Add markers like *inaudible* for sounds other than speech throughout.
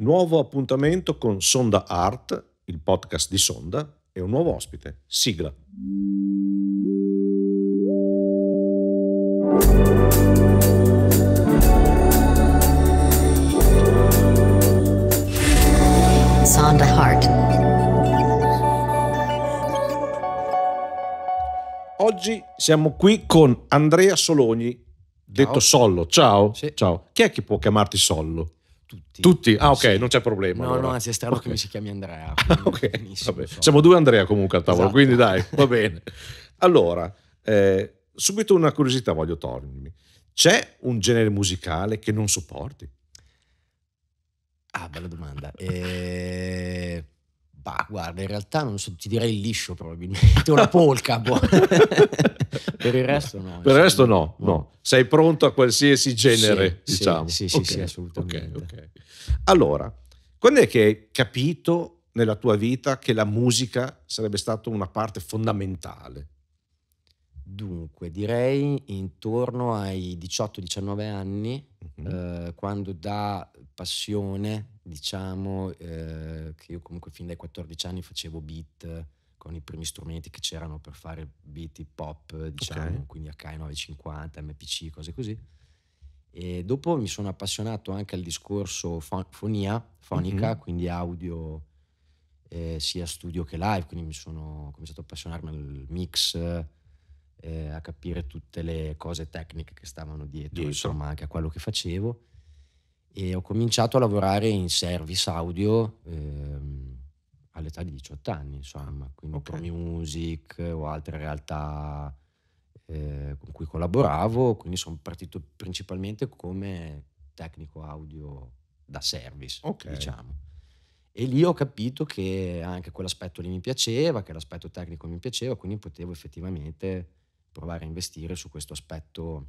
Nuovo appuntamento con Sonda Art, il podcast di Sonda, e un nuovo ospite. Sigla. Sonda Heart. Oggi siamo qui con Andrea Sologni, detto Ciao. Sollo. Ciao. Sì. Ciao. Chi è che può chiamarti Sollo? Tutti. Tutti? Ah, ok, sì. non c'è problema. No, allora. no, anzi, è strano okay. che mi si chiami Andrea. Ah, *laughs* ok, so. siamo due Andrea comunque al tavolo, esatto. quindi dai, va *laughs* bene. Allora, eh, subito una curiosità voglio togliermi. C'è un genere musicale che non sopporti? Ah, bella domanda. Eh bah, guarda, in realtà non so, ti direi il liscio probabilmente, una polca. boh. *laughs* per il resto no. Per il resto no, no. Sei pronto a qualsiasi genere, sì, diciamo. Sì, sì, okay. sì assolutamente. Okay, okay. Allora, quando è che hai capito nella tua vita che la musica sarebbe stata una parte fondamentale? Dunque, direi intorno ai 18-19 anni, mm-hmm. eh, quando da passione, diciamo, eh, che io comunque fin dai 14 anni facevo beat con i primi strumenti che c'erano per fare beat hip hop, diciamo, okay. quindi H950, MPC, cose così. E dopo mi sono appassionato anche al discorso fonia, fonica, mm-hmm. quindi audio eh, sia studio che live, quindi mi sono cominciato a appassionarmi al mix, eh, a capire tutte le cose tecniche che stavano dietro, dietro, insomma anche a quello che facevo e ho cominciato a lavorare in service audio ehm, all'età di 18 anni, insomma, quindi okay. Pro Music o altre realtà eh, con cui collaboravo, quindi sono partito principalmente come tecnico audio da service, okay. diciamo. E lì ho capito che anche quell'aspetto lì mi piaceva, che l'aspetto tecnico mi piaceva, quindi potevo effettivamente provare a investire su questo aspetto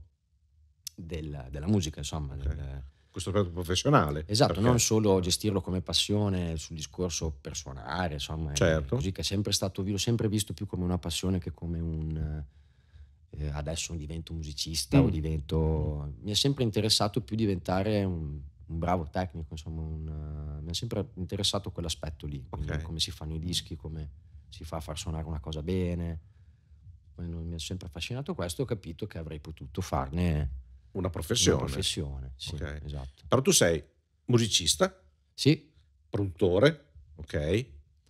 del, della musica, insomma, okay. del, questo aspetto professionale. Esatto, perché... non solo gestirlo come passione sul discorso per suonare, insomma, certo. così che è sempre stato, l'ho sempre visto più come una passione che come un... Eh, adesso divento musicista mm. o divento... Mi è sempre interessato più diventare un, un bravo tecnico, insomma, un, eh, mi è sempre interessato quell'aspetto lì, okay. come si fanno i dischi, come si fa a far suonare una cosa bene. Mi ha sempre affascinato questo ho capito che avrei potuto farne una professione. Una professione, sì, okay. esatto. Però tu sei musicista? Sì. Produttore? Ok.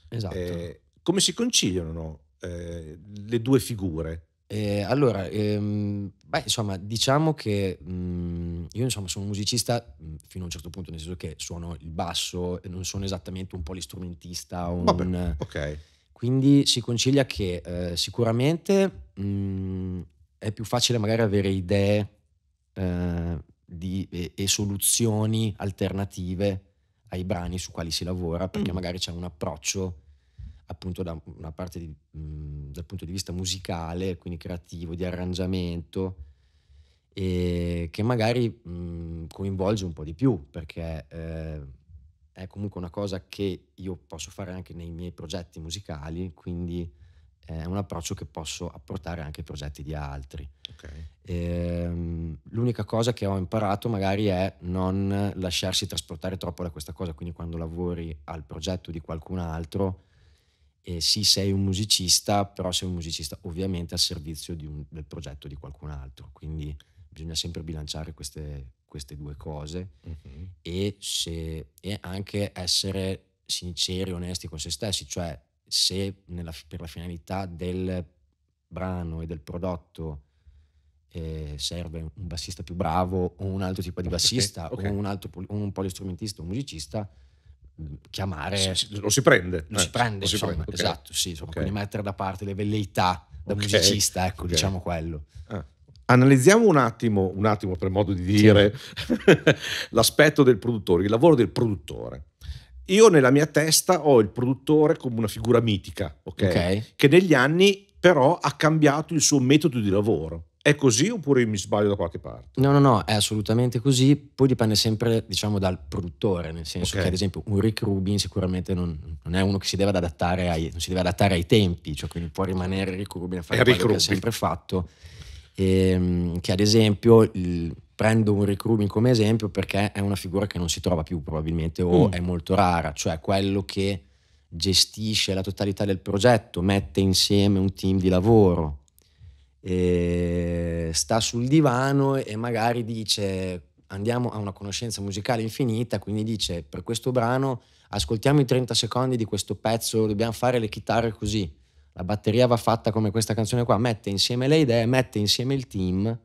Esatto. Eh, come si conciliano eh, le due figure? Eh, allora, ehm, beh, insomma, diciamo che mh, mm, io insomma, sono musicista mh, mm, fino a un certo punto, nel senso che suono il basso, non sono esattamente un polistrumentista. Un, Vabbè, ok. Quindi si concilia che eh, sicuramente mh, mm, è più facile magari avere idee eh, di, e, e, soluzioni alternative ai brani su quali si lavora, perché mm. magari c'è un approccio appunto da una parte di, mh, mm, dal punto di vista musicale, quindi creativo, di arrangiamento, e che magari mh, mm, coinvolge un po' di più, perché eh, è comunque una cosa che io posso fare anche nei miei progetti musicali, quindi è un approccio che posso apportare anche ai progetti di altri. Okay. E, ehm, l'unica cosa che ho imparato magari è non lasciarsi trasportare troppo da questa cosa, quindi quando lavori al progetto di qualcun altro, eh, sì sei un musicista, però sei un musicista ovviamente al servizio un, del progetto di qualcun altro, quindi bisogna sempre bilanciare queste, queste due cose mm-hmm. e, se, e anche essere sinceri, onesti con se stessi, cioè se nella, per la finalità del brano e del prodotto eh, serve un bassista più bravo o un altro tipo di bassista okay, okay. o un, altro, un polistrumentista o un musicista, chiamare... lo si prende. Lo eh, si prende, lo si prende okay. esatto, sì, insomma, quindi mettere da parte le velleità da musicista, ecco, diciamo quello. Ah. Analizziamo un attimo, un attimo per modo di dire, sì. *laughs* l'aspetto del produttore, il lavoro del produttore. Io nella mia testa ho il produttore come una figura mitica, ok? okay. Che negli anni però ha cambiato il suo metodo di lavoro. È così oppure mi sbaglio da qualche parte? No, no, no, è assolutamente così. Poi dipende sempre, diciamo, dal produttore, nel senso okay. che, ad esempio, un Rick Rubin sicuramente non, non è uno che si deve, ai, si deve, adattare ai, tempi, cioè quindi può rimanere Rick Rubin a fare è quello Rick che Rubin. ha sempre fatto. E, ehm, che, ad esempio, il, prendo un recruiting come esempio perché è una figura che non si trova più probabilmente o mm. è molto rara, cioè quello che gestisce la totalità del progetto, mette insieme un team di lavoro, sta sul divano e magari dice andiamo a una conoscenza musicale infinita, quindi dice per questo brano ascoltiamo i 30 secondi di questo pezzo, dobbiamo fare le chitarre così, la batteria va fatta come questa canzone qua, mette insieme le idee, mette insieme il team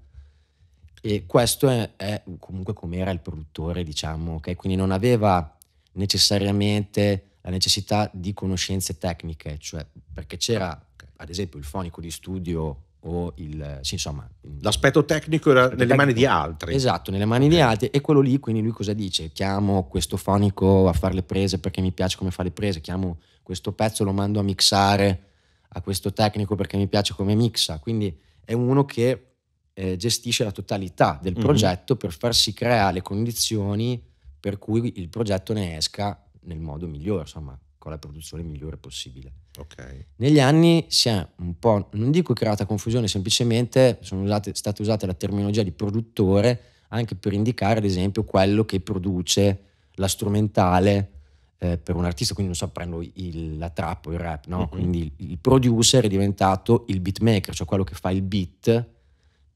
e questo è, è comunque come era il produttore, diciamo, okay? quindi non aveva necessariamente la necessità di conoscenze tecniche, cioè perché c'era ad esempio il fonico di studio o il... Sì, insomma... L'aspetto tecnico era nelle tecnico, mani di altri. Esatto, nelle mani okay. di altri e quello lì, quindi lui cosa dice? Chiamo questo fonico a fare le prese perché mi piace come fa le prese, chiamo questo pezzo, lo mando a mixare a questo tecnico perché mi piace come mixa, quindi è uno che eh, gestisce la totalità del mhm. progetto mm-hmm. per farsi creare le condizioni per cui il progetto ne esca nel modo migliore, insomma, con la produzione migliore possibile. Okay. Negli anni si è un po', non dico creata confusione, semplicemente sono usate, state usate la terminologia di produttore anche per indicare, ad esempio, quello che produce la strumentale eh, per un artista, quindi non so, prendo il, la trap o il rap, no? Mm-hmm. Quindi il, il producer è diventato il beatmaker, cioè quello che fa il beat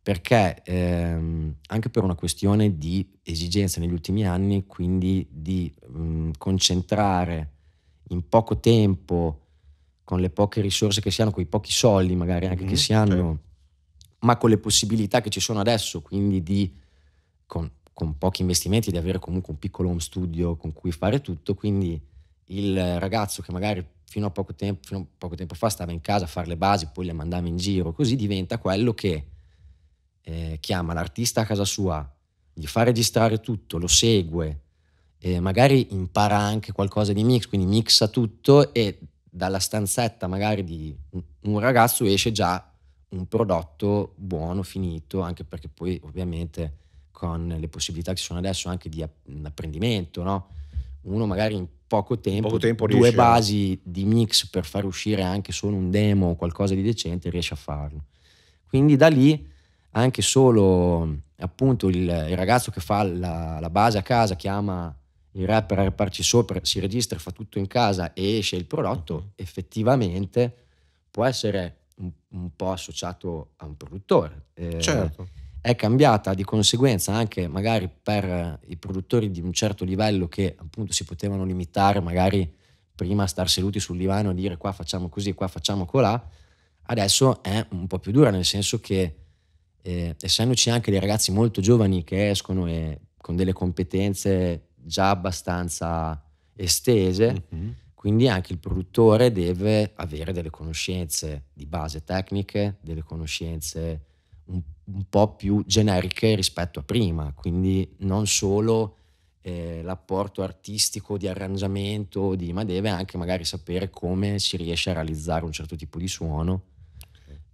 perché ehm, anche per una questione di esigenza negli ultimi anni, quindi di mh, mhmm, concentrare in poco tempo, con le poche risorse che si hanno, con i pochi soldi magari anche mm-hmm, che mhm, si hanno, okay. Certo. ma con le possibilità che ci sono adesso, quindi di, con, con, pochi investimenti, di avere comunque un piccolo home studio con cui fare tutto, quindi il ragazzo che magari fino a poco tempo, fino a poco tempo fa stava in casa a fare le basi, poi le mandava in giro, così diventa quello che eh, chiama l'artista a casa sua, gli fa registrare tutto, lo segue, eh, magari impara anche qualcosa di mix, quindi mixa tutto e dalla stanzetta magari di un ragazzo esce già un prodotto buono, finito, anche perché poi ovviamente con le possibilità che ci sono adesso anche di apprendimento, no? uno magari in poco tempo, poco tempo due riesce. basi di mix per far uscire anche solo un demo o qualcosa di decente riesce a farlo. Quindi da lì anche solo appunto il, il ragazzo che fa la, la, base a casa, chiama il rapper a reparci sopra, si registra, fa tutto in casa e esce il prodotto, mhm. effettivamente può essere un, un po' associato a un produttore. Eh, certo. È cambiata di conseguenza anche magari per i produttori di un certo livello che appunto si potevano limitare magari prima a star seduti sul divano e dire qua facciamo così, qua facciamo colà, adesso è un po' più dura nel senso che eh, essendoci anche dei ragazzi molto giovani che escono e con delle competenze già abbastanza estese, mm-hmm. quindi anche il produttore deve avere delle conoscenze di base tecniche, delle conoscenze un, un po' più generiche rispetto a prima, quindi non solo eh, l'apporto artistico di arrangiamento, di, ma deve anche magari sapere come si riesce a realizzare un certo tipo di suono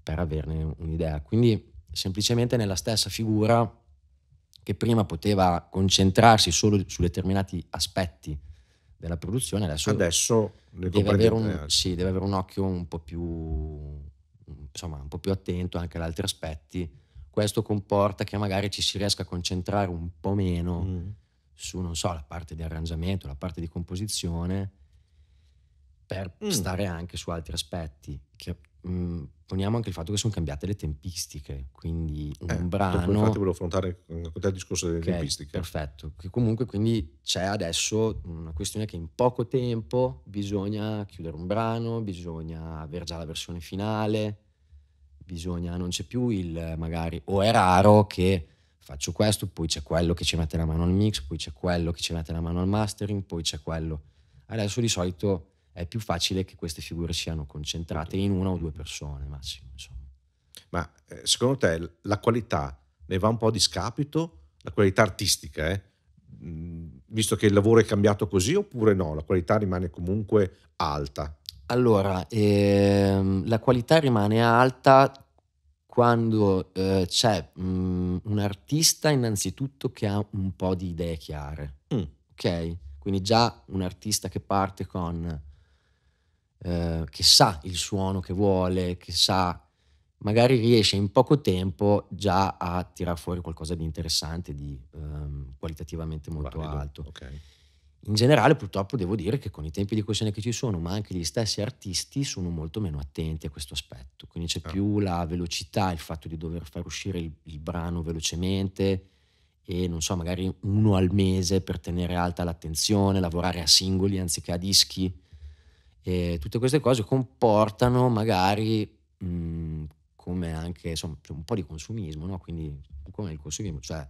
per averne un'idea. Quindi semplicemente nella stessa figura che prima poteva concentrarsi solo su determinati aspetti della produzione, adesso, adesso deve, avere un, sì, deve, avere un, occhio un po' più insomma, un po' più attento anche ad altri aspetti. Questo comporta che magari ci si riesca a concentrare un po' meno mm. su, non so, la parte di arrangiamento, la parte di composizione, per mm. stare anche su altri aspetti. Che, mh, mm, poniamo anche il fatto che sono cambiate le tempistiche, quindi un eh, brano... infatti volevo affrontare con eh, te il discorso delle okay, tempistiche. Perfetto, che comunque quindi c'è adesso una questione che in poco tempo bisogna chiudere un brano, bisogna avere già la versione finale, bisogna, non c'è più il magari, o è raro che faccio questo, poi c'è quello che ci mette la mano al mix, poi c'è quello che ci mette la mano al mastering, poi c'è quello. Adesso di solito è più facile che queste figure siano concentrate in una o due persone massimo. Insomma. Ma eh, secondo te la qualità ne va un po' di scapito? La qualità artistica, eh? Mm, visto che il lavoro è cambiato così oppure no? La qualità rimane comunque alta? Allora, ehm, la qualità rimane alta quando eh, c'è mh, mm, un artista innanzitutto che ha un po' di idee chiare, mm. ok? Quindi già un artista che parte con eh, che sa il suono che vuole, che sa, magari riesce in poco tempo già a tirar fuori qualcosa di interessante, di ehm, qualitativamente molto Valido. alto. Okay. In generale purtroppo devo dire che con i tempi di questione che ci sono, ma anche gli stessi artisti sono molto meno attenti a questo aspetto, quindi c'è ah. più la velocità, il fatto di dover far uscire il, il brano velocemente, e non so, magari uno al mese per tenere alta l'attenzione, lavorare a singoli anziché a dischi. E tutte queste cose comportano magari mh, mhmm, come anche insomma, cioè un po' di consumismo, no? quindi come il consumismo, cioè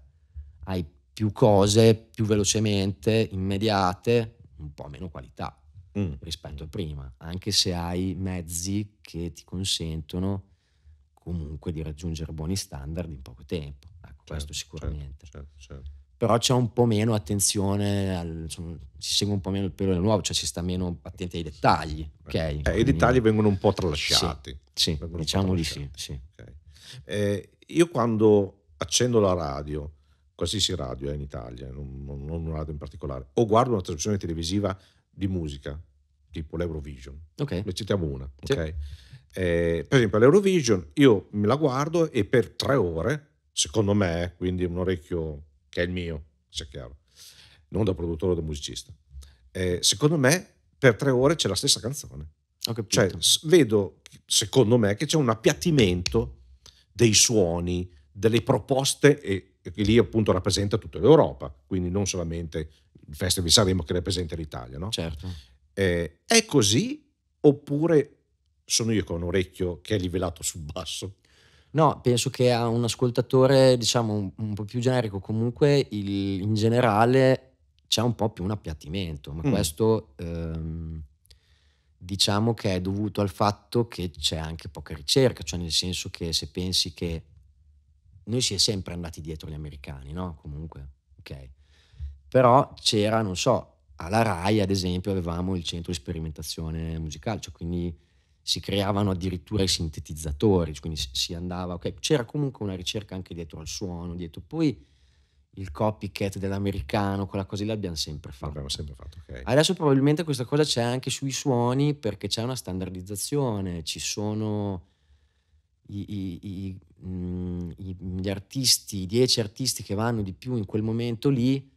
hai più cose più velocemente, immediate, un po' meno qualità mm. rispetto a prima, anche se hai mezzi che ti consentono comunque di raggiungere buoni standard in poco tempo. Ecco, certo, questo sicuramente. Certo, certo, certo però c'è un po' meno attenzione, al, insomma, si segue un po' meno il pelo nuovo, cioè si sta meno attenti ai dettagli. Eh, okay? Eh, Quindi, I dettagli vengono un po' tralasciati. Sì, sì diciamo di sì. sì. Okay. Eh, io quando accendo la radio, qualsiasi radio eh, in Italia, non, non una radio in particolare, o guardo una trasmissione televisiva di musica, tipo l'Eurovision, okay. ne citiamo una, sì. okay? eh, per esempio l'Eurovision io me la guardo e per tre ore, secondo me, quindi un orecchio che è il mio, sia chiaro, non da produttore o da musicista. Eh, secondo me per tre ore c'è la stessa canzone. Cioè, vedo, secondo me, che c'è un appiattimento dei suoni, delle proposte, e, e lì appunto rappresenta tutta l'Europa, quindi non solamente il Festival di Sanremo che rappresenta l'Italia, no? Certo. Eh, è così oppure sono io con un orecchio che è livellato sul basso? No, penso che a un ascoltatore, diciamo, un, un po' più generico, comunque il, in generale c'è un po' più un appiattimento, ma mm. questo ehm, diciamo che è dovuto al fatto che c'è anche poca ricerca, cioè nel senso che se pensi che noi si è sempre andati dietro gli americani, no? Comunque, ok. Però c'era, non so, alla RAI ad esempio avevamo il centro di sperimentazione musicale, cioè quindi si creavano addirittura i sintetizzatori, quindi si andava, okay. c'era comunque una ricerca anche dietro al suono, dietro. Poi il copycat dell'americano, quella cosa lì l'abbiamo sempre fatto. L'abbiamo sempre fatto, ok. Adesso probabilmente questa cosa c'è anche sui suoni perché c'è una standardizzazione, ci sono i, i, i, mh, mm, gli artisti, i dieci artisti che vanno di più in quel momento lì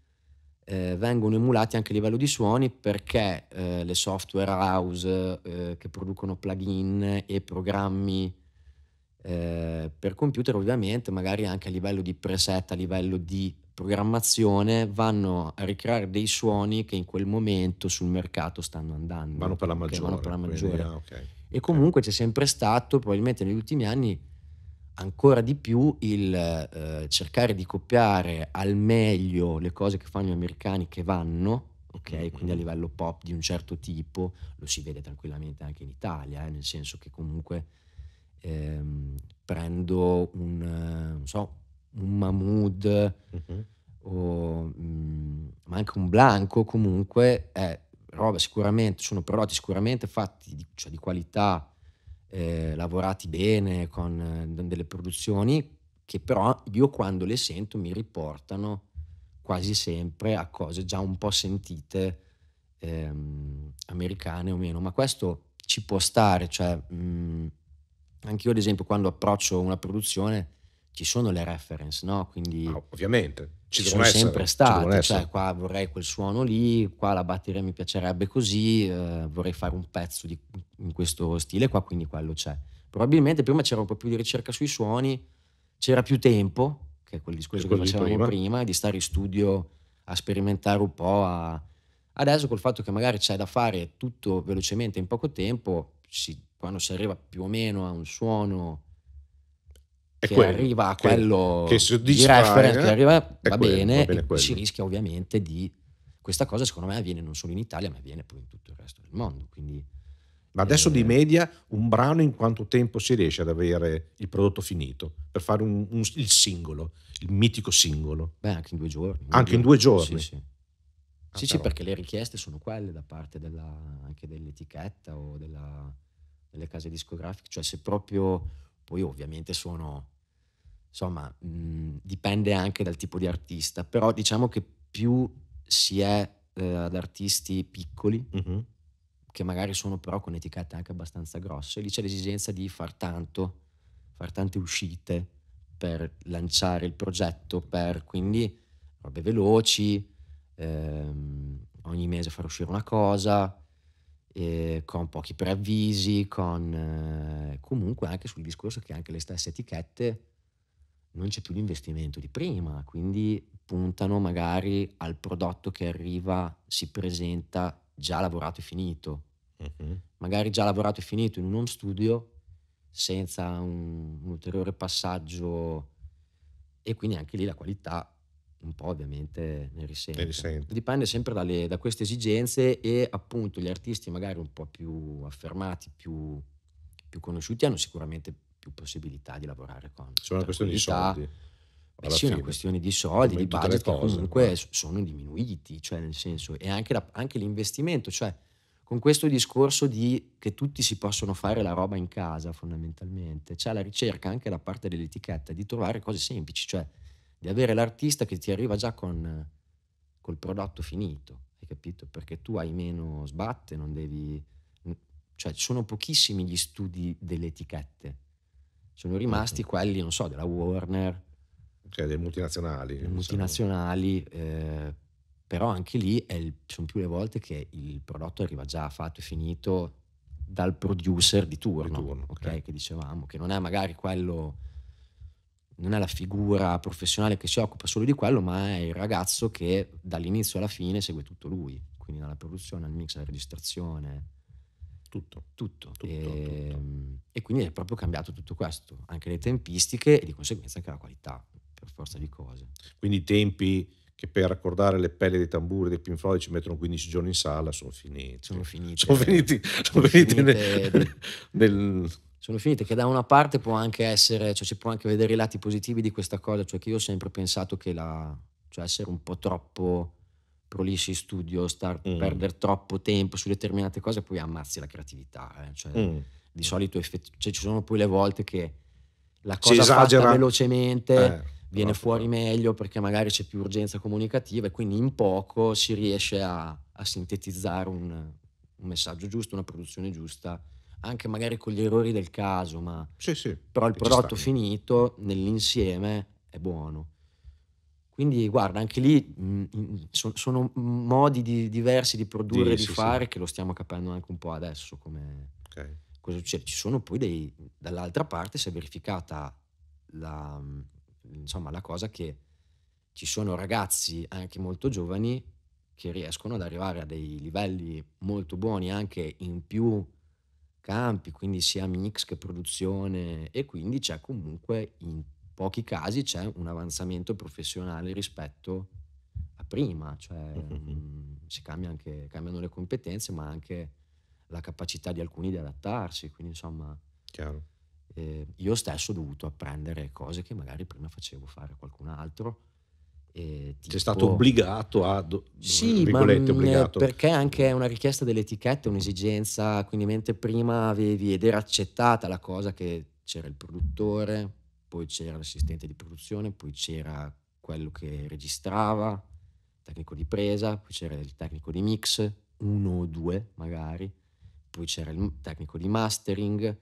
eh, vengono emulati anche a livello di suoni perché eh, le software house eh, che producono plugin e programmi eh, per computer ovviamente magari anche a livello di preset, a livello di programmazione vanno a ricreare dei suoni che in quel momento sul mercato stanno andando. Vanno per la maggiore. Per la maggiore. Quindi, ah, okay. E comunque okay. c'è sempre stato, probabilmente negli ultimi anni, ancora di più il eh, cercare di copiare al meglio le cose che fanno gli americani che vanno, ok? Mm-hmm. Quindi a livello pop di un certo tipo, lo si vede tranquillamente anche in Italia, eh, nel senso che comunque ehm, prendo un, non so, un Mahmood uh-huh. o, mh, mm, ma anche un Blanco comunque è roba sicuramente, sono prodotti sicuramente fatti di, cioè di qualità eh, lavorati bene, con eh, delle produzioni che però io quando le sento mi riportano quasi sempre a cose già un po' sentite ehm, americane o meno, ma questo ci può stare, cioè mm, anche io ad esempio quando approccio una produzione ci sono le reference, no? Quindi, no, ah, ovviamente ci, ci sono essere, sempre stati, cioè qua vorrei quel suono lì, qua la batteria mi piacerebbe così, eh, vorrei fare un pezzo di, in questo stile qua, quindi quello c'è. Probabilmente prima c'era un po' più di ricerca sui suoni, c'era più tempo, che è quel discorso che facevamo prima. prima. di stare in studio a sperimentare un po'. A... Adesso col fatto che magari c'è da fare tutto velocemente in poco tempo, si, quando si arriva più o meno a un suono che quello, arriva a quello che, che soddisfa reference, eh, che arriva, va, quello, bene, va bene e si rischia ovviamente di questa cosa secondo me avviene non solo in Italia ma avviene poi in tutto il resto del mondo quindi ma adesso di eh, media un brano in quanto tempo si riesce ad avere il prodotto finito per fare un, un, il singolo, il mitico singolo? Beh, anche in due giorni. In anche due, in due giorni? Sì, sì. Ah, sì, sì, perché le richieste sono quelle da parte della, anche dell'etichetta o della, delle case discografiche, cioè se proprio poi ovviamente sono, insomma, mh, mm, dipende anche dal tipo di artista, però diciamo che più si è eh, ad artisti piccoli, mm-hmm. che magari sono però con etichette anche abbastanza grosse, lì c'è l'esigenza di far tanto, far tante uscite per lanciare il progetto, per quindi robe veloci, ehm, ogni mese far uscire una cosa, eh, con pochi preavvisi, con, eh, comunque anche sul discorso che anche le stesse etichette non c'è più l'investimento di prima, quindi puntano magari al prodotto che arriva, si presenta già lavorato e finito, uh-huh. magari già lavorato e finito in un home studio senza un, un ulteriore passaggio e quindi anche lì la qualità un po' ovviamente ne risente. risente. Dipende sempre dalle, da queste esigenze e appunto gli artisti magari un po' più affermati, più, più conosciuti hanno sicuramente più possibilità di lavorare con. Sono una eh questione di soldi. Beh, sì, è una questione di soldi, Come di budget che comunque eh. sono diminuiti, cioè nel senso, e anche, la, anche l'investimento, cioè con questo discorso di che tutti si possono fare la roba in casa fondamentalmente, c'è la ricerca anche da parte dell'etichetta di trovare cose semplici, cioè di avere l'artista che ti arriva già con, eh, col prodotto finito, hai capito? Perché tu hai meno sbatte, non devi... Cioè, sono pochissimi gli studi delle etichette, sono certo. rimasti okay. quelli, non so, della Warner. Cioè, dei multinazionali. Dei multinazionali, eh, però anche lì il, sono più le volte che il prodotto arriva già fatto e finito dal producer di turno, di turno okay? Okay. Che dicevamo, che non è magari quello non è la figura professionale che si occupa solo di quello, ma è il ragazzo che dall'inizio alla fine segue tutto lui, quindi dalla produzione al mix alla registrazione. Tutto. Tutto. tutto, e, ehm, tutto. e quindi è proprio cambiato tutto questo, anche le tempistiche e di conseguenza anche la qualità, per forza di cose. Quindi i tempi che per raccordare le pelle dei tamburi dei Pink Floyd ci mettono 15 giorni in sala sono finiti. Sono finiti. Sono finiti, sono finiti nel, nel, sono finite, che da una parte può anche essere, cioè si può anche vedere i lati positivi di questa cosa, cioè che io ho sempre pensato che la, cioè essere un po' troppo prolissi in studio, star, mm. perdere troppo tempo su determinate cose, poi ammazzi la creatività. Eh. Cioè, mm. Di solito effett- cioè, ci sono poi le volte che la cosa fatta velocemente eh, viene fuori meglio perché magari c'è più urgenza comunicativa e quindi in poco si riesce a, a sintetizzare un, un messaggio giusto, una produzione giusta anche magari con gli errori del caso, ma sì, sì, però il prodotto finito nell'insieme è buono. Quindi guarda, anche lì mh, mm, so, sono modi di, diversi di produrre e di sì, fare che lo stiamo capendo anche un po' adesso come okay. cosa succede. Ci sono poi dei, dall'altra parte si è verificata la, mm, insomma, la cosa che ci sono ragazzi anche molto giovani che riescono ad arrivare a dei livelli molto buoni anche in più campi, quindi sia mix che produzione e quindi c'è comunque in pochi casi c'è un avanzamento professionale rispetto a prima, cioè um, *laughs* si cambia anche, cambiano le competenze ma anche la capacità di alcuni di adattarsi, quindi insomma... Chiaro. Eh, io stesso ho dovuto apprendere cose che magari prima facevo fare a qualcun altro eh, tipo... Sei stato obbligato a... Do... Sì, ma, mm, obbligato. perché anche è una richiesta dell'etichetta, è un'esigenza, quindi mentre prima avevi ed era accettata la cosa che c'era il produttore, poi c'era l'assistente di produzione, poi c'era quello che registrava, il tecnico di presa, poi c'era il tecnico di mix, uno o due magari, poi c'era il tecnico di mastering.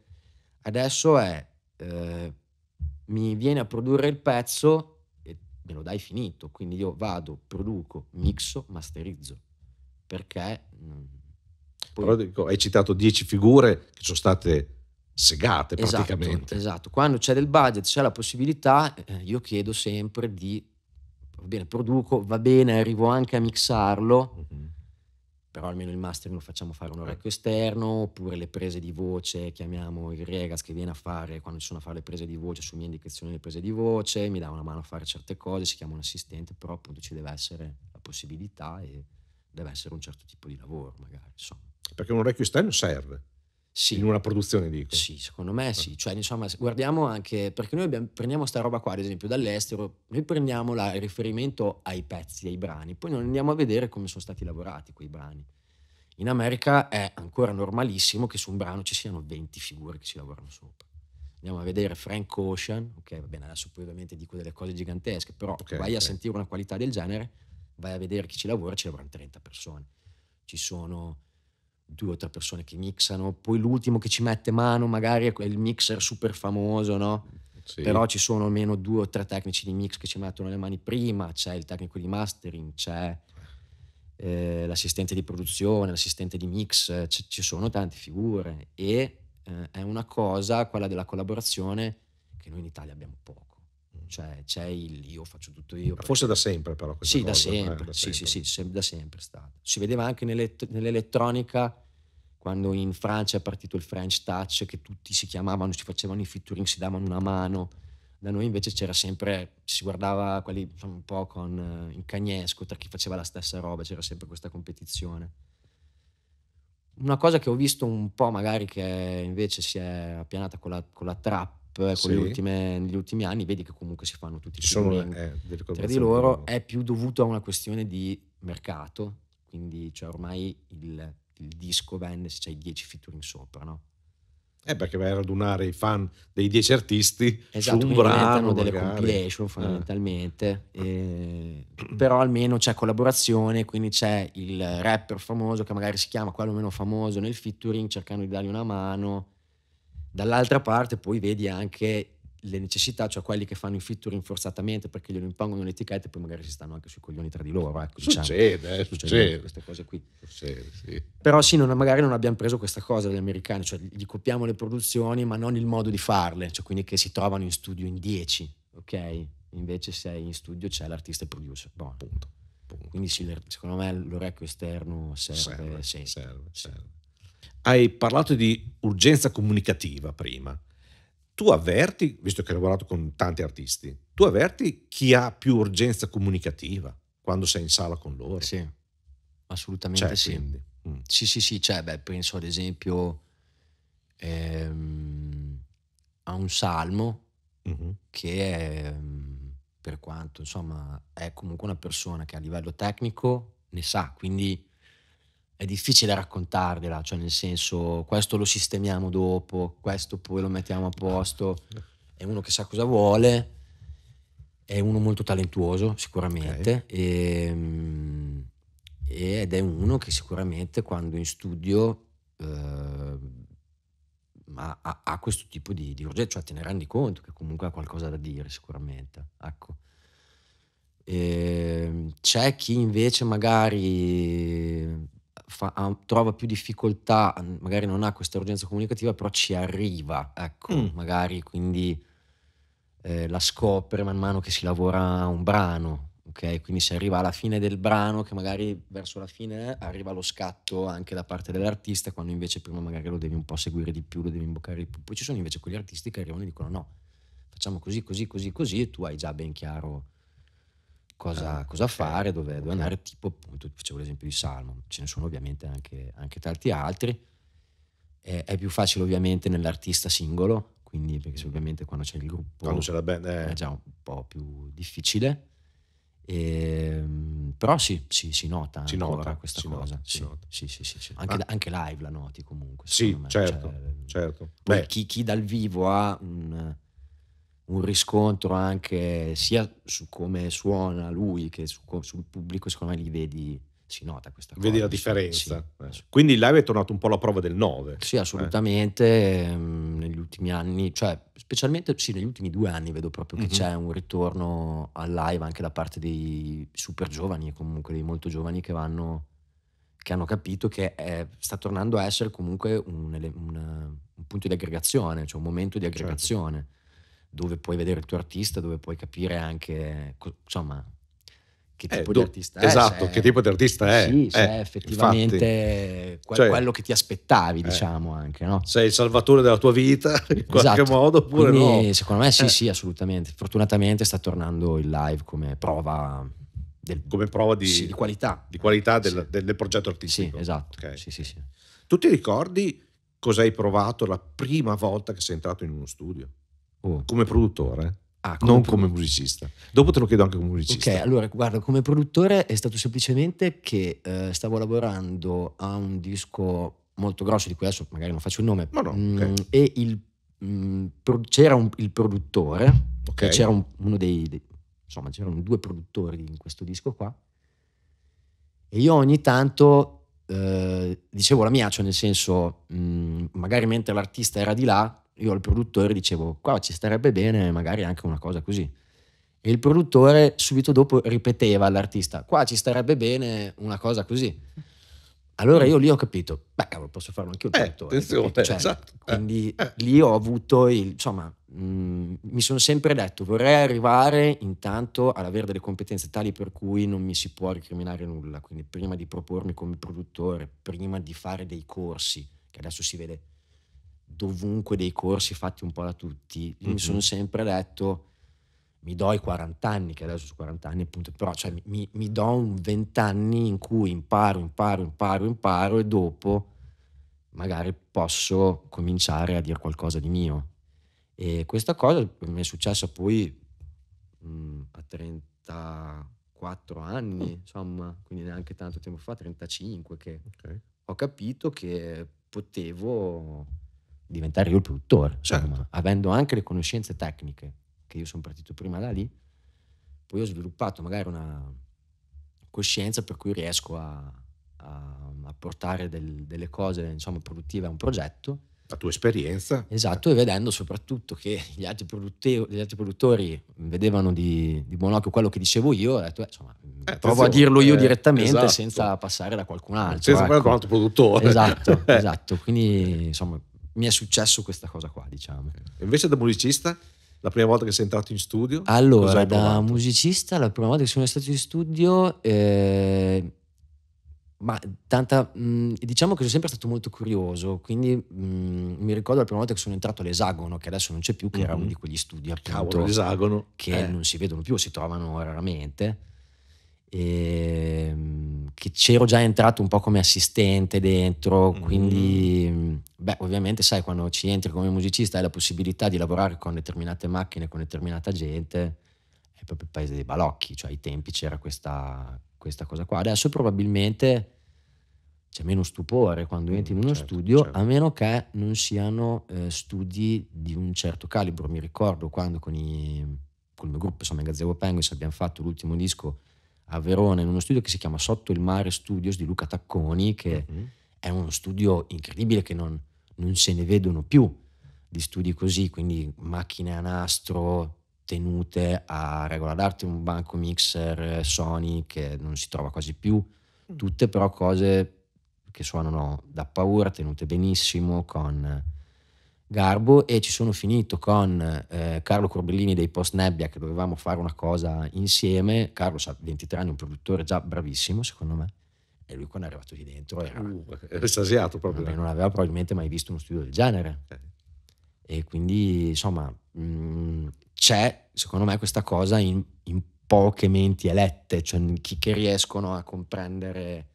Adesso è... Eh, mi viene a produrre il pezzo me lo dai finito, quindi io vado, produco, mixo, masterizzo, perché... Mm, poi... Però dico, hai citato dieci figure che sono state segate esatto, praticamente. Esatto, quando c'è del budget, c'è la possibilità, eh, io chiedo sempre di, va bene, produco, va bene, arrivo anche a mixarlo. Mm-hmm però almeno il mastering lo facciamo fare un orecchio eh. esterno, oppure le prese di voce, chiamiamo il regas che viene a fare, quando ci sono a fare le prese di voce, su mia indicazione le prese di voce, mi dà una mano a fare certe cose, si chiama un assistente, però appunto ci deve essere la possibilità e deve essere un certo tipo di lavoro magari, insomma. Perché un orecchio esterno serve. Sì. In una produzione, dico. Sì, secondo me sì. Ah. Cioè, insomma, guardiamo anche, perché noi abbiamo, prendiamo sta roba qua, ad esempio, dall'estero, noi prendiamo la, il riferimento ai pezzi, ai brani, poi non andiamo a vedere come sono stati lavorati quei brani. In America è ancora normalissimo che su un brano ci siano 20 figure che si lavorano sopra. Andiamo a vedere Frank Ocean, ok, va bene, adesso poi ovviamente dico delle cose gigantesche, però okay, vai okay. a sentire una qualità del genere, vai a vedere chi ci lavora, ci lavorano 30 persone. Ci sono due o tre persone che mixano, poi l'ultimo che ci mette mano magari è il mixer super famoso, no? Sì. Però ci sono almeno due o tre tecnici di mix che ci mettono le mani prima, c'è il tecnico di mastering, c'è eh, l'assistente di produzione, l'assistente di mix, c- ci sono tante figure e eh, è una cosa, quella della collaborazione, che noi in Italia abbiamo poco cioè c'è il io faccio tutto io. Perché... Forse da sempre però. Sì, cosa, eh, da, sempre, eh, da sempre. sì, sì, sempre, da sempre è stato. Si vedeva anche nell'elett- nell'elettronica quando in Francia è partito il French Touch che tutti si chiamavano, si facevano i featuring, si davano una mano. Da noi invece c'era sempre, si guardava quelli diciamo, un po' con, eh, in cagnesco tra chi faceva la stessa roba, c'era sempre questa competizione. Una cosa che ho visto un po' magari che invece si è appianata con la, con la trap Cup eh, sì. ultime, negli ultimi anni, vedi che comunque si fanno tutti i sono eh, tra di loro, è più dovuto a una questione di mercato, quindi cioè, ormai il, il disco vende se c'hai 10 featuring sopra, no? Eh, perché vai a radunare i fan dei 10 artisti esatto, su un brano. delle magari. compilation eh. fondamentalmente. Eh. E... però almeno c'è collaborazione, quindi c'è il rapper famoso che magari si chiama quello meno famoso nel featuring cercando di dargli una mano Dall'altra parte poi vedi anche le necessità, cioè quelli che fanno il featuring forzatamente perché glielo impongono le etichette e poi magari si stanno anche sui coglioni tra di loro. Ecco, diciamo. succede, diciamo. eh, succede. Queste cose qui. Succede, sì. Però sì, non, magari non abbiamo preso questa cosa degli americani, cioè gli copiamo le produzioni ma non il modo di farle, cioè quindi che si trovano in studio in 10, ok? Invece sei in studio c'è l'artista e il producer. Boh. Punto. Punto. Quindi sì, secondo me l'orecchio esterno serve. Serve, serve, sì. serve. Hai parlato di urgenza comunicativa prima. Tu avverti, visto che hai lavorato con tanti artisti, tu avverti chi ha più urgenza comunicativa quando sei in sala con loro. Sì, assolutamente cioè, sì. Mm. Sì, sì, sì, cioè, beh, penso ad esempio ehm, a un salmo mm-hmm. che è, mm, per quanto, insomma, è comunque una persona che a livello tecnico ne sa, quindi è difficile raccontargliela, cioè nel senso questo lo sistemiamo dopo, questo poi lo mettiamo a posto, ah. è uno che sa cosa vuole, è uno molto talentuoso sicuramente okay. e, ehm, ed è uno che sicuramente quando in studio eh, ha, ha, questo tipo di, di urgenza, cioè te ne rendi conto che comunque ha qualcosa da dire sicuramente. Ecco. E ehm, c'è chi invece magari fa, ha, trova più difficoltà, magari non ha questa urgenza comunicativa, però ci arriva, ecco, mm. magari quindi eh, la scopre man mano che si lavora un brano, ok? Quindi si arriva alla fine del brano, che magari verso la fine arriva lo scatto anche da parte dell'artista, quando invece prima magari lo devi un po' seguire di più, lo devi imboccare di più. Poi ci sono invece quegli artisti che arrivano e dicono no, facciamo così, così, così, così, e tu hai già ben chiaro cosa, ah, cosa fare, dove, dove, andare, tipo appunto facevo l'esempio di Salmo, ce ne sono ovviamente anche, anche tanti altri. È, è, più facile ovviamente nell'artista singolo, quindi perché mm. ovviamente quando c'è il gruppo quando c'è la band, eh. è già un po' più difficile. E, ehm, però sì, sì, si nota, si nota questa si cosa. Nota, sì, nota. Sì, sì, ah. anche, ah. anche, live la noti comunque. Sì, me. certo. Cioè, certo. certo. Beh. Chi, chi, dal vivo ha un un riscontro anche sia su come suona lui che su, sul pubblico, secondo me li vedi, si nota questa cosa. Vedi la differenza. Sì. Eh. Eh. Quindi il live è tornato un po' alla prova del 9. Sì, eh. assolutamente, eh. negli ultimi anni, cioè specialmente sì, negli ultimi due anni vedo proprio che mm-hmm. c'è un ritorno al live anche da parte dei super giovani comunque dei molto giovani che vanno che hanno capito che è, sta tornando a essere comunque un, un, un, punto di aggregazione, cioè un momento di certo. aggregazione. Certo dove puoi vedere il tuo artista, dove puoi capire anche, insomma, che eh, tipo eh, di artista do, è. Esatto, che tipo di artista è. Sì, è eh, effettivamente infatti, cioè, quello cioè, che ti aspettavi, eh, diciamo anche. No? Sei il salvatore della tua vita, *laughs* in esatto. qualche modo, oppure Quindi, no? Secondo me sì, eh. sì, assolutamente. Fortunatamente sta tornando il live come prova... Del, come prova di, sì, di, qualità. Di qualità del, sì. del, del progetto artistico. Sì, esatto. Okay. Sì, sì, tu ti ricordi cosa hai provato la prima volta che sei entrato in uno studio? Mm. Come produttore? Ah, come non produ- come musicista. Dopo te lo chiedo anche come musicista. Ok, allora guarda, come produttore è stato semplicemente che eh, stavo lavorando a un disco molto grosso di cui adesso magari non faccio il nome. No, mh, mm, e il, mh, mm, pro- c'era un, il produttore, okay. c'era un, uno dei, dei, insomma, c'erano due produttori in questo disco qua. E io ogni tanto eh, dicevo la mia, cioè nel senso, mh, magari mentre l'artista era di là, io al produttore dicevo qua ci starebbe bene magari anche una cosa così. E il produttore subito dopo ripeteva all'artista qua ci starebbe bene una cosa così. Allora mm. io lì ho capito, beh cavolo posso farlo anche io eh, Attenzione, cioè, esatto. Eh, quindi eh. lì ho avuto, il, insomma, mh, mm, mi sono sempre detto vorrei arrivare intanto ad avere delle competenze tali per cui non mi si può recriminare nulla. Quindi prima di propormi come produttore, prima di fare dei corsi, che adesso si vede dovunque dei corsi fatti un po' da tutti, mm-hmm. mi mhm. sono sempre detto mi do i 40 anni, che adesso sono 40 anni appunto, però cioè, mi, mi, do un 20 anni in cui imparo, imparo, imparo, imparo e dopo magari posso cominciare a dire qualcosa di mio. E questa cosa mi è successa poi mh, mm, a 34 anni, insomma, quindi neanche tanto tempo fa, 35, che okay. ho capito che potevo diventare io il produttore, certo. avendo anche le conoscenze tecniche, che io sono partito prima da lì, poi ho sviluppato magari una coscienza per cui riesco a, a, a portare del, delle cose insomma, produttive a un progetto. La tua esperienza. Esatto, e vedendo soprattutto che gli altri, gli altri produttori vedevano di, di, buon occhio quello che dicevo io, ho detto, insomma, eh, provo a dirlo io eh, direttamente esatto. senza passare da qualcun altro. Senza ecco. qualcun altro produttore. Esatto, *laughs* eh. esatto. Quindi, insomma, mi è successo questa cosa qua, diciamo. Eh, invece da musicista, la prima volta che sei entrato in studio? Allora, da musicista, la prima volta che sono stato in studio, eh, ma tanta, mh, mm, diciamo che sono sempre stato molto curioso, quindi mh, mm, mi ricordo la prima volta che sono entrato all'esagono, che adesso non c'è più, che mm-hmm. era uno di quegli studi appunto, Cavolo, l'esagono. che eh. non si vedono più, si trovano raramente e, ehm, che c'ero già entrato un po' come assistente dentro, mm. quindi beh, ovviamente sai quando ci entri come musicista hai la possibilità di lavorare con determinate macchine, con determinata gente, è proprio il paese dei balocchi, cioè ai tempi c'era questa, questa cosa qua, adesso probabilmente c'è meno stupore quando mm, entri in uno certo, studio, certo. a meno che non siano eh, studi di un certo calibro. Mi ricordo quando con i, col mio gruppo, insomma, Gazzevo Penguins, abbiamo fatto l'ultimo disco a Verona in uno studio che si chiama Sotto il Mare Studios di Luca Tacconi, che uh-huh. è uno studio incredibile che non, non, se ne vedono più di studi così, quindi macchine a nastro tenute a regola d'arte, un banco mixer eh, Sony che non si trova quasi più, mm. tutte però cose che suonano da paura, tenute benissimo con Garbo e ci sono finito con eh, Carlo Corbellini dei Post Nebbia che dovevamo fare una cosa insieme. Carlo ha 23 anni, un produttore già bravissimo secondo me. E lui quando è arrivato lì dentro era uh, estasiato proprio. Vabbè, non aveva probabilmente mai visto uno studio del genere. Okay. E quindi insomma mh, mm, c'è secondo me questa cosa in, in poche menti elette, cioè chi, che riescono a comprendere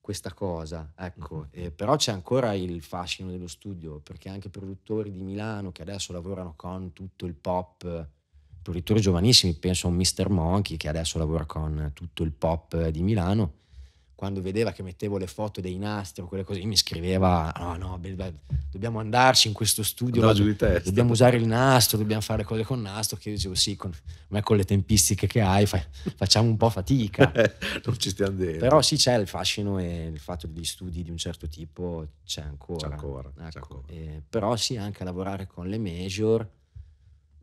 questa cosa, ecco, uh-huh. eh, però c'è ancora il fascino dello studio, perché anche produttori di Milano che adesso lavorano con tutto il pop, produttori giovanissimi, penso a un Mr. Monkey che adesso lavora con tutto il pop di Milano, quando vedeva che mettevo le foto dei nastri o quelle cose, mi scriveva: No, no, dobbiamo andarci in questo studio, no, do- dobbiamo usare il nastro, dobbiamo fare cose con nastro. Che io dicevo: Sì, con, ma con le tempistiche che hai, fa- facciamo un po' fatica. *laughs* non ci stiamo dentro. Però sì, c'è il fascino e il fatto degli studi di un certo tipo c'è ancora. C'è ancora, ecco. c'è ancora. Eh, però sì, anche lavorare con le major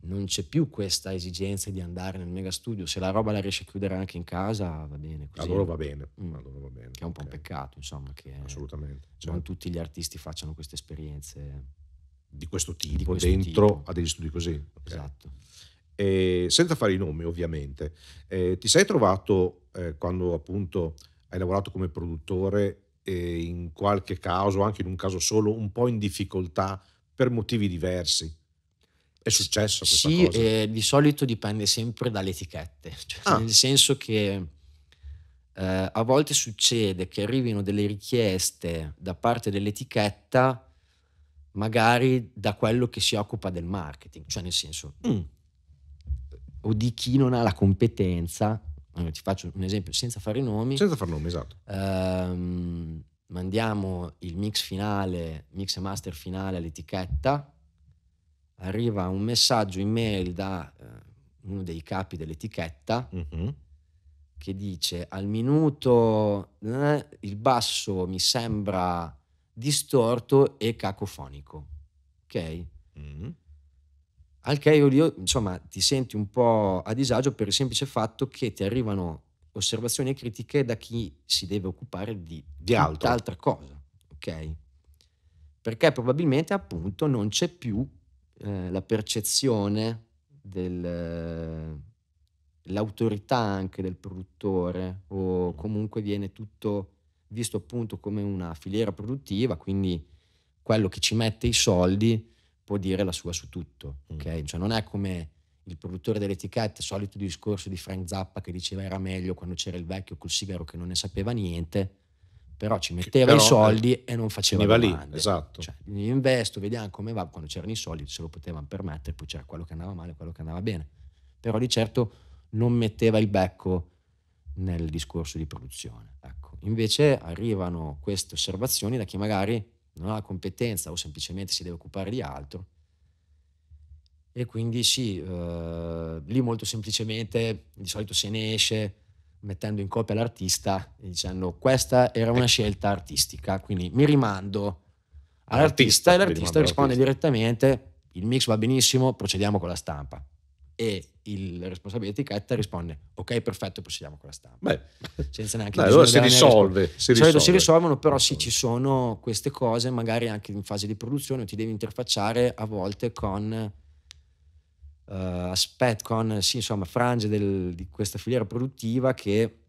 non c'è più questa esigenza di andare nel mega studio. Se la roba la riesce a chiudere anche in casa, va bene. Così. Allora va bene. Mm. Allora va bene. Che è un po' un peccato, insomma, che Assolutamente, certo. non tutti gli artisti facciano queste esperienze di questo tipo di questo dentro tipo. a degli studi così. Okay. Esatto. E senza fare i nomi, ovviamente, eh, ti sei trovato eh, quando appunto hai lavorato come produttore eh, in qualche caso, anche in un caso solo, un po' in difficoltà per motivi diversi? È successo sì, cosa? Eh, di solito dipende sempre dalle etichette, cioè, ah. nel senso che eh, a volte succede che arrivino delle richieste da parte dell'etichetta magari da quello che si occupa del marketing, cioè nel senso mm. o di chi non ha la competenza, eh, ti faccio un esempio senza fare nomi. Senza fare nomi, esatto. Ehm, mandiamo il mix finale, mix e master finale all'etichetta arriva un messaggio in mail da eh, uno dei capi dell'etichetta mm-hmm. che dice al minuto eh, il basso mi sembra distorto e cacofonico. Ok? Mm-hmm. Al che io, io, insomma, ti senti un po' a disagio per il semplice fatto che ti arrivano osservazioni e critiche da chi si deve occupare di, di altra cosa. Ok? Perché probabilmente appunto non c'è più eh, la percezione dell'autorità eh, anche del produttore o comunque viene tutto visto appunto come una filiera produttiva, quindi quello che ci mette i soldi può dire la sua su tutto, mm. ok? Mm. Cioè non è come il produttore delle etichette, solito discorso di Frank Zappa che diceva era meglio quando c'era il vecchio col sigaro che non ne sapeva niente, però ci metteva però, i eh, soldi eh, e non faceva domande. Lì, esatto. Cioè, investo, vediamo come va, quando c'erano i soldi se lo potevano permettere, poi c'era quello che andava male, e quello che andava bene. Però di certo non metteva il becco nel discorso di produzione. Ecco. Invece arrivano queste osservazioni da chi magari non ha la competenza o semplicemente si deve occupare di altro. E quindi sì, eh, lì molto semplicemente di solito se ne esce, mettendo in copia l'artista e dicendo questa era una scelta artistica, quindi mi rimando all'artista l'artista, e l'artista risponde all'artista. direttamente il mix va benissimo, procediamo con la stampa. E il responsabile di etichetta risponde ok perfetto procediamo con la stampa Beh. senza neanche Dai, allora si risolve, risp- si risolve. si risolvono però sì ci sono queste cose magari anche in fase di produzione ti devi interfacciare a volte con eh, aspetti, con sì, insomma, frange del, di questa filiera produttiva che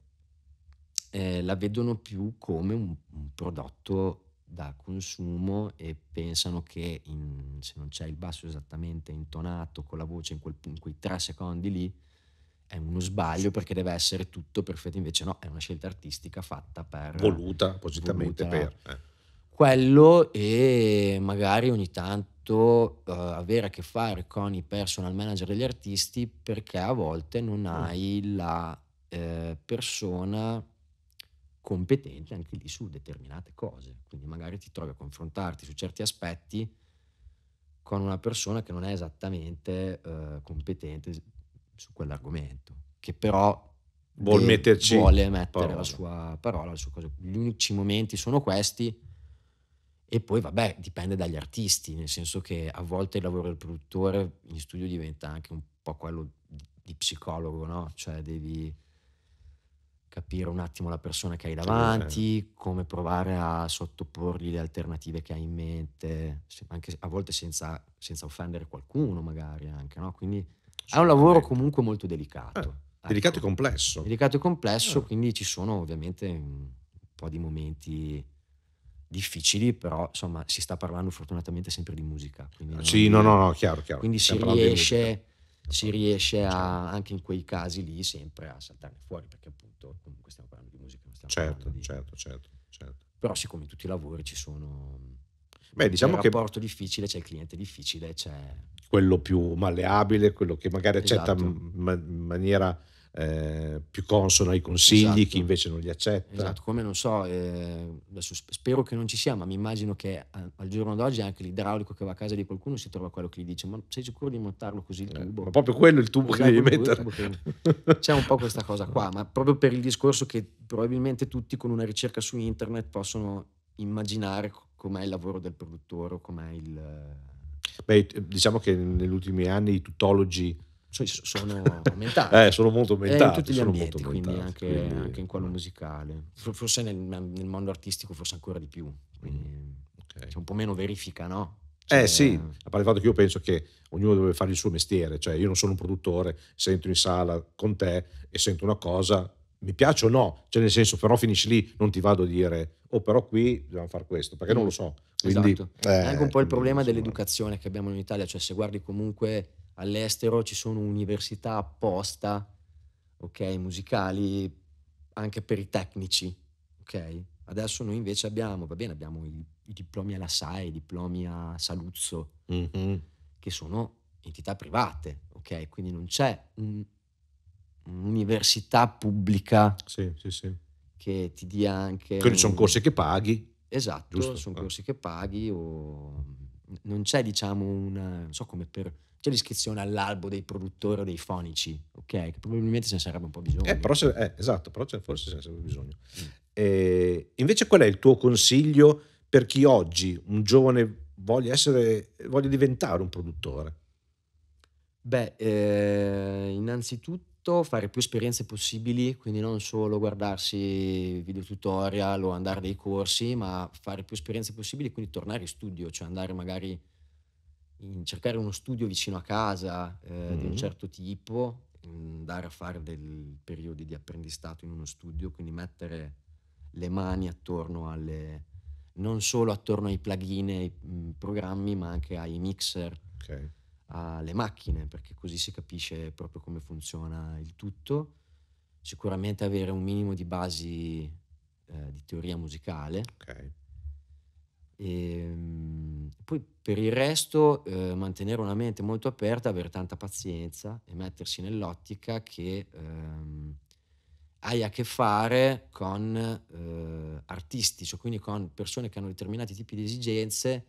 eh, la vedono più come un, un, prodotto da consumo e pensano che in, se non c'è il basso esattamente intonato con la voce in, quel, in quei tre secondi lì è uno sbaglio perché deve essere tutto perfetto, invece no, è una scelta artistica fatta per... Voluta appositamente per... Eh quello e magari ogni tanto uh, avere a che fare con i personal manager degli artisti perché a volte non mm. hai la eh, persona competente anche lì su determinate cose. Quindi magari ti trovi a confrontarti su certi aspetti con una persona che non è esattamente eh, competente su quell'argomento, che però Vuol metterci vuole mettere parola. la sua parola, la sua cosa. Gli unici momenti sono questi e poi, vabbè, dipende dagli artisti, nel senso che a volte il lavoro del produttore in studio diventa anche un po' quello di psicologo, no? Cioè devi capire un attimo la persona che hai davanti, come provare a sottoporgli le alternative che hai in mente, anche a volte senza, senza offendere qualcuno magari anche, no? Quindi è un lavoro comunque molto delicato. Eh, ecco. Delicato e complesso. Delicato e complesso, eh. quindi ci sono ovviamente un po' di momenti difficili, però insomma si sta parlando fortunatamente sempre di musica. Sì, no, no, no, chiaro, chiaro. Quindi si riesce, si riesce a, anche in quei casi lì sempre a saltarne fuori, perché appunto comunque stiamo parlando di musica. certo, di... certo, certo, certo. Però siccome in tutti i lavori ci sono... Beh, diciamo c'è il diciamo rapporto che... difficile, c'è il cliente difficile, c'è... Quello più malleabile, quello che magari accetta esatto. in maniera eh, più consono ai consigli, esatto. chi invece non li accetta. Esatto, come non so, eh, spero che non ci sia, ma mi immagino che eh, al giorno d'oggi anche l'idraulico che va a casa di qualcuno si trova quello che gli dice ma sei sicuro di montarlo così il eh, tubo? Eh, ma proprio quello è il tubo esatto, che devi mettere. Che... C'è un po' questa cosa qua, ma proprio per il discorso che probabilmente tutti con una ricerca su internet possono immaginare com'è il lavoro del produttore com'è il... Beh, diciamo che negli ultimi anni i tutologi cioè, sono *laughs* mentali. eh, sono molto mentali. Eh, in tutti gli ambienti, quindi, anche, quindi... anche, in quello musicale. Forse nel, nel, mondo artistico forse ancora di più. Quindi okay. C'è un po' meno verifica, no? Eh, cioè... Eh sì, a parte il fatto che io penso che ognuno deve fare il suo mestiere, cioè io non sono un produttore, sento in sala con te e sento una cosa, mi piace o no, cioè nel senso però finisci lì, non ti vado a dire oh però qui dobbiamo fare questo, perché non lo so. Quindi, esatto. Eh, è anche un po' il eh, problema dell'educazione che abbiamo in Italia, cioè se guardi comunque all'estero ci sono università apposta, ok, musicali anche per i tecnici, ok? Adesso noi invece abbiamo, va bene, abbiamo i, i diplomi alla SAE, i diplomi a Saluzzo, mm-hmm. che sono entità private, ok? Quindi non c'è un, un'università pubblica sì, sì, sì. che ti dia anche... Quindi sono corsi che paghi. Esatto, Giusto, sono ah. Eh. corsi che paghi o non c'è diciamo una, non so come per c'è l'iscrizione all'albo dei produttori o dei fonici, ok? Che probabilmente se ne sarebbe un po' bisogno. Eh, però se, eh, esatto, però forse se ne sarebbe bisogno. Mm. Eh, invece qual è il tuo consiglio per chi oggi, un giovane, voglia, essere, voglia diventare un produttore? Beh, eh, innanzitutto fare più esperienze possibili, quindi non solo guardarsi video tutorial o andare dei corsi, ma fare più esperienze possibili, quindi tornare in studio, cioè andare magari in cercare uno studio vicino a casa eh, mm-hmm. di un mm-hmm. certo tipo, andare a fare dei periodi di apprendistato in uno studio, quindi mettere le mani attorno alle, non solo attorno ai plugin e ai mm, programmi, ma anche ai mixer, okay. alle macchine, perché così si capisce proprio come funziona il tutto. Sicuramente avere un minimo di basi eh, di teoria musicale. Okay e, ehm, poi per il resto eh, mantenere una mente molto aperta, avere tanta pazienza e mettersi nell'ottica che ehm, hai a che fare con eh, artisti, cioè quindi con persone che hanno determinati tipi di esigenze,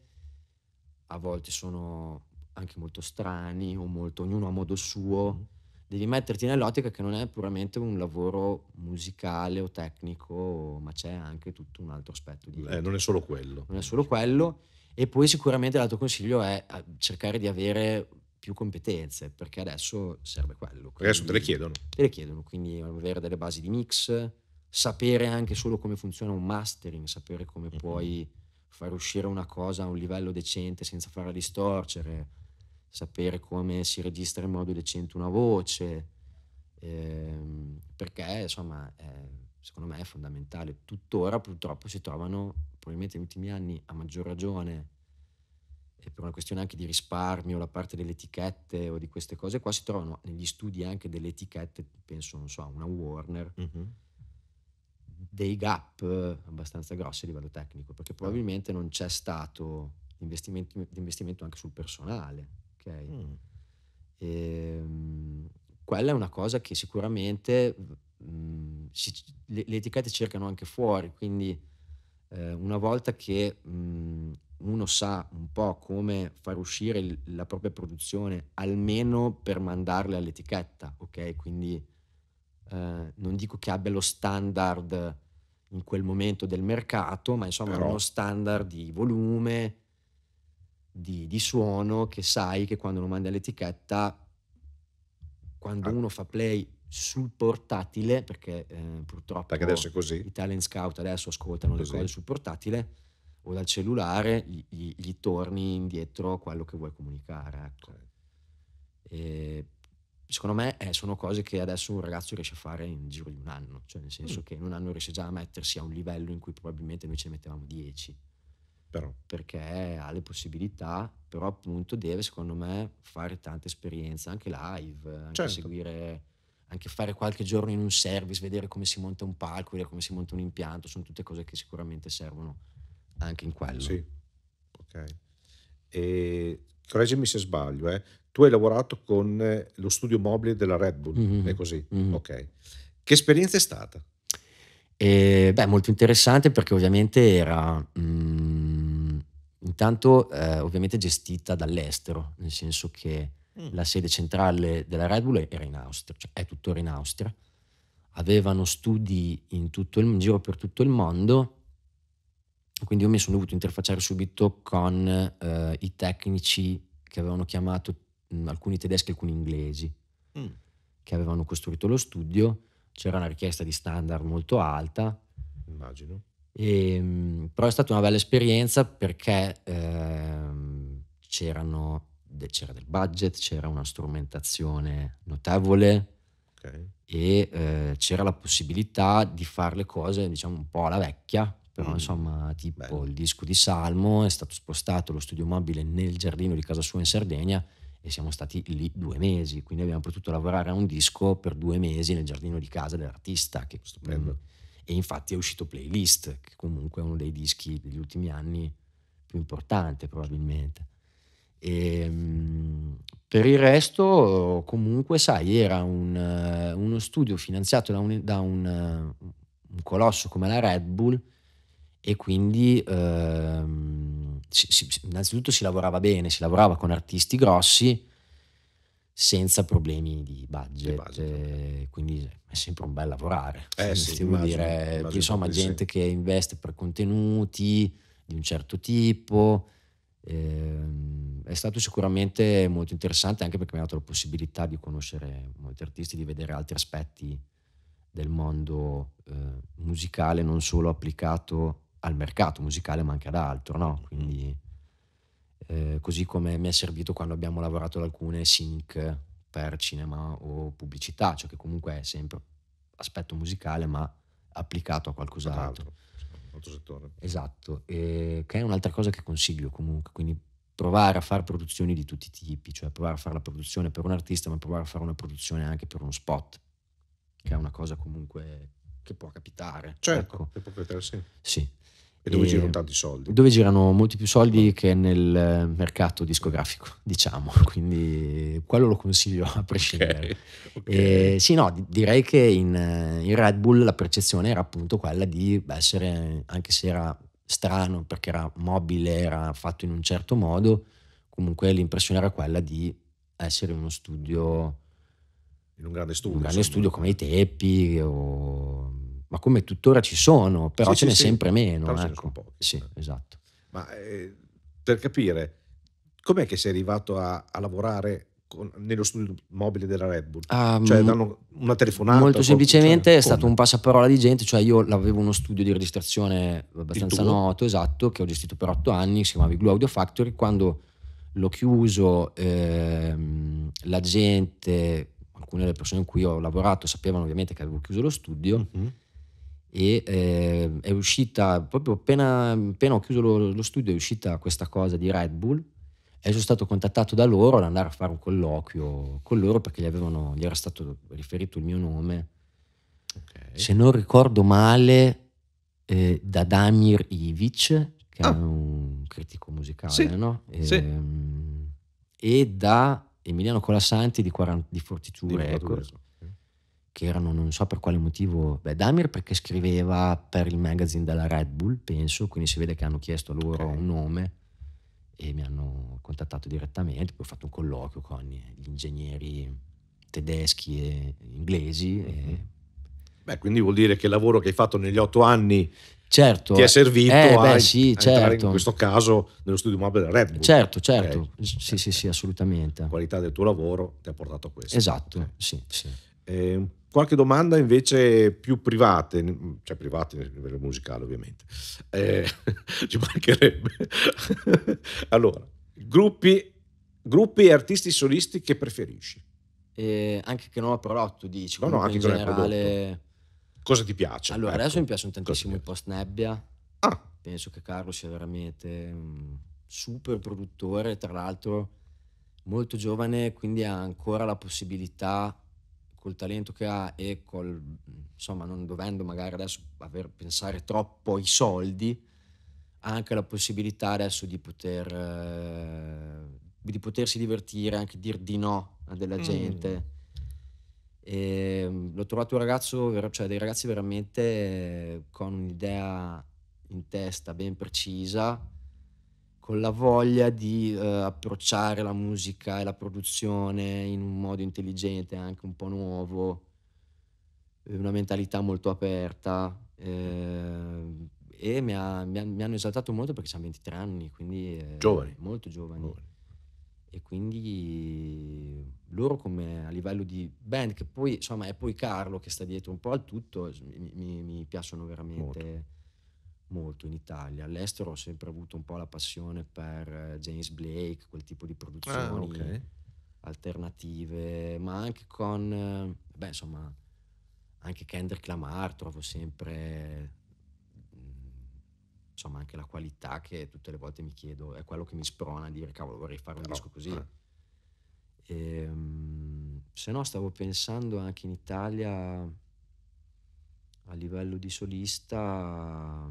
a volte sono anche molto strani o molto ognuno a modo suo mm-hmm devi metterti nell'ottica che non è puramente un lavoro musicale o tecnico, ma c'è anche tutto un altro aspetto di... Eh, non è solo quello. Non è solo quello. E poi sicuramente l'altro consiglio è eh, cercare di avere più competenze, perché adesso serve quello. Quindi, adesso te le chiedono. Te le chiedono, quindi avere delle basi di mix, sapere anche solo come funziona un mastering, sapere come mm-hmm. puoi far uscire una cosa a un livello decente senza farla distorcere sapere come si registra in modo decente una voce, ehm, perché insomma è, secondo me è fondamentale. Tuttora purtroppo si trovano, probabilmente negli ultimi anni a maggior ragione, e per una questione anche di risparmio, la parte delle etichette o di queste cose qua, si trovano negli studi anche delle etichette, penso, non so, una Warner, mm-hmm. dei gap abbastanza grossi a livello tecnico, perché ah. probabilmente non c'è stato investimento, l'investimento anche sul personale ok? Mm. E, ehm, quella è una cosa che sicuramente mh, mm, si, le, le, etichette cercano anche fuori, quindi eh, una volta che mh, mm, uno sa un po' come far uscire l- la propria produzione, almeno per mandarle all'etichetta, ok? Quindi eh, non dico che abbia lo standard in quel momento del mercato, ma insomma Però... uno standard di volume, di, di suono che sai che quando lo mandi all'etichetta, quando ah. uno fa play sul portatile, perché eh, purtroppo perché adesso è così. i talent scout adesso ascoltano così. le cose sul portatile o dal cellulare, gli, gli, torni indietro quello che vuoi comunicare. Ecco. Okay. secondo me eh, sono cose che adesso un ragazzo riesce a fare in giro di un anno, cioè nel senso mm. che in un anno riesce già a mettersi a un livello in cui probabilmente noi ce ne mettevamo 10 però. perché ha le possibilità, però appunto deve secondo me fare tanta esperienza, anche live, anche certo. seguire, anche fare qualche giorno in un service, vedere come si monta un palco, vedere come si monta un impianto, sono tutte cose che sicuramente servono anche in quello. Sì, ok. E correggimi se sbaglio, eh. tu hai lavorato con eh, lo studio mobile della Red Bull, mm-hmm. è così? Mm-hmm. Ok. Che esperienza è stata? Eh, beh, molto interessante perché ovviamente era... Mm, Intanto eh, ovviamente gestita dall'estero, nel senso che mm. la sede centrale della Red Bull era in Austria, cioè è tuttora in Austria. Avevano studi in, tutto il, in giro per tutto il mondo, quindi io mi sono dovuto interfacciare subito con eh, i tecnici che avevano chiamato mh, mm, alcuni tedeschi e alcuni inglesi, mm. che avevano costruito lo studio. C'era una richiesta di standard molto alta. Immagino e, ehm, però è stata una bella esperienza perché ehm, de, c'era del budget, c'era una strumentazione notevole okay. e eh, c'era la possibilità di fare le cose diciamo un po' alla vecchia, però mm. insomma tipo Bello. il disco di Salmo è stato spostato lo studio mobile nel giardino di casa sua in Sardegna e siamo stati lì due mesi, quindi abbiamo potuto lavorare a un disco per due mesi nel giardino di casa dell'artista. Che, Stupendo. Mh, mm, e infatti è uscito Playlist, che comunque è uno dei dischi degli ultimi anni più importante probabilmente. E, ehm, per il resto, comunque, sai, era un, eh, uno studio finanziato da, un, da un, eh, un, colosso come la Red Bull e quindi ehm, si, si, innanzitutto si lavorava bene, si lavorava con artisti grossi senza problemi di budget, budget eh, quindi è sempre un bel lavorare. Eh, sì, immagino, dire, immagino insomma, gente sì. che investe per contenuti di un certo tipo. Eh, è stato sicuramente molto interessante anche perché mi ha dato la possibilità di conoscere molti artisti, di vedere altri aspetti del mondo eh, musicale, non solo applicato al mercato musicale, ma anche ad altro. No? Mm-hmm. Quindi eh, così come mi è servito quando abbiamo lavorato ad alcune sync per cinema o pubblicità, cioè che comunque è sempre aspetto musicale ma applicato a qualcos'altro. Altro settore. Esatto, e, che è un'altra cosa che consiglio comunque, quindi provare a fare produzioni di tutti i tipi, cioè provare a fare la produzione per un artista ma provare a fare una produzione anche per uno spot, che è una cosa comunque che può capitare. Certo, ecco. può capitare, sì. Sì, e dove e girano tanti soldi. Dove girano molti più soldi che nel mercato discografico, diciamo, *laughs* quindi quello lo consiglio a prescindere. Okay, okay. E, sì, no, direi che in, in, Red Bull la percezione era appunto quella di essere, anche se era strano perché era mobile, era fatto in un certo modo, comunque l'impressione era quella di essere uno studio... In un grande studio. Un grande studio come i Teppi o ma come tuttora ci sono, però sì, ce sì, n'è sì. sempre meno. Però ecco. ce pochi, sì, eh. esatto. Ma eh, per capire, com'è che sei arrivato a, a lavorare con, nello studio mobile della Red Bull? Um, cioè, danno una telefonata? Molto semplicemente cioè, è stato un passaparola di gente, cioè io avevo uno studio di registrazione abbastanza noto, esatto, che ho gestito per otto anni, si chiamava Glue Audio Factory, quando l'ho chiuso ehm, la gente, alcune delle persone in cui ho lavorato sapevano ovviamente che avevo chiuso lo studio, mm-hmm e eh, è uscita proprio appena, appena ho chiuso lo, lo, studio è uscita questa cosa di Red Bull e sono stato contattato da loro ad andare a fare un colloquio con loro perché gli, avevano, gli era stato riferito il mio nome okay. se non ricordo male eh, da Damir Ivic che ah. è un critico musicale sì. No? E, sì. Ehm, e da Emiliano Colasanti di, 40, di Fortitude Records che erano non so per quale motivo, beh Damir perché scriveva per il magazine della Red Bull, penso, quindi si vede che hanno chiesto loro okay. un nome e mi hanno contattato direttamente, poi ho fatto un colloquio con gli ingegneri tedeschi e inglesi. Mm-hmm. E... Mhm. Beh, quindi vuol dire che il lavoro che hai fatto negli otto anni certo, ti è servito eh, a, sì, a certo. in questo caso nello studio mobile della Red Bull. Certo, certo, okay. sì, okay. sì, sì, assolutamente. La qualità del tuo lavoro ti ha portato a questo. Esatto, okay. sì, sì. Eh, Qualche domanda invece più private, cioè private nel livello musicale ovviamente, eh, *laughs* ci mancherebbe. *laughs* allora, gruppi, gruppi, e artisti solisti che preferisci? Eh, anche che non ho prodotto, dici? No, no, anche in generale... non Cosa ti piace? Allora, ecco. adesso mi piacciono tantissimo i post nebbia. Ah. Penso che Carlo sia veramente un super produttore, tra l'altro molto giovane, quindi ha ancora la possibilità col talento che ha e col, insomma, non dovendo magari adesso aver, pensare troppo ai soldi, ha anche la possibilità adesso di poter... Eh, di potersi divertire, anche dir di no a della mm. gente. E ehm, l'ho trovato un ragazzo, cioè dei ragazzi veramente con un'idea in testa ben precisa con la voglia di eh, approcciare la musica e la produzione in un modo intelligente, anche un po' nuovo, una mentalità molto aperta. Eh, e mi, ha, mi, ha, mi, hanno esaltato molto perché siamo 23 anni, quindi... Eh, giovani. Molto giovani. giovani. E quindi loro come a livello di band, che poi insomma è poi Carlo che sta dietro un po' al tutto, mi, mi piacciono veramente. Molto molto in Italia. All'estero ho sempre avuto un po' la passione per eh, James Blake, quel tipo di produzioni ah, okay. alternative, ma anche con, eh, beh insomma, anche Kendrick Lamar trovo sempre mm, insomma anche la qualità che tutte le volte mi chiedo è quello che mi sprona a dire cavolo vorrei fare un no. disco così eh. e, ehm, se no stavo pensando anche in Italia a livello di solista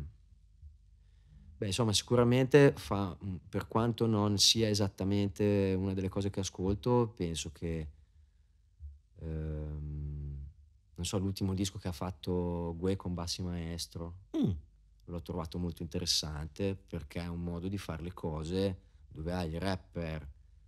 Beh, insomma, sicuramente fa, per quanto non sia esattamente una delle cose che ascolto, penso che, ehm, non so, l'ultimo disco che ha fatto Gue con Bassi Maestro, mm. l'ho trovato molto interessante perché è un modo di fare le cose dove hai il rapper